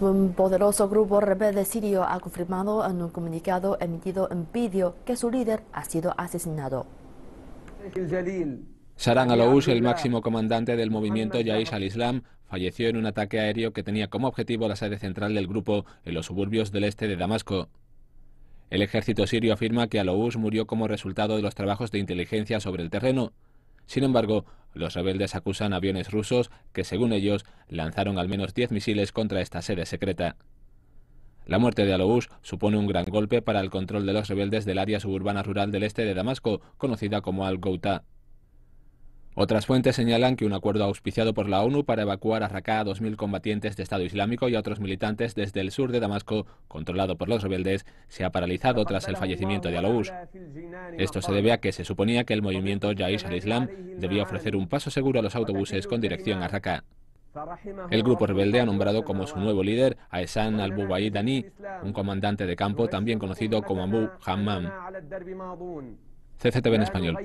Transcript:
Un poderoso grupo rebelde sirio ha confirmado en un comunicado emitido en vídeo que su líder ha sido asesinado. Saran Aloush, el máximo comandante del movimiento Yais al-Islam, falleció en un ataque aéreo que tenía como objetivo la sede central del grupo en los suburbios del este de Damasco. El ejército sirio afirma que Aloush murió como resultado de los trabajos de inteligencia sobre el terreno. Sin embargo, los rebeldes acusan aviones rusos que, según ellos, lanzaron al menos 10 misiles contra esta sede secreta. La muerte de Aloush supone un gran golpe para el control de los rebeldes del área suburbana rural del este de Damasco, conocida como Al-Ghouta. Otras fuentes señalan que un acuerdo auspiciado por la ONU para evacuar a Raqqa a 2.000 combatientes de Estado Islámico y a otros militantes desde el sur de Damasco, controlado por los rebeldes, se ha paralizado tras el fallecimiento de al Esto se debe a que se suponía que el movimiento Jaish al-Islam debía ofrecer un paso seguro a los autobuses con dirección a Raqqa. El grupo rebelde ha nombrado como su nuevo líder a Esan al-Bubaid Dani, un comandante de campo también conocido como Abu Hammam. CCTV en español.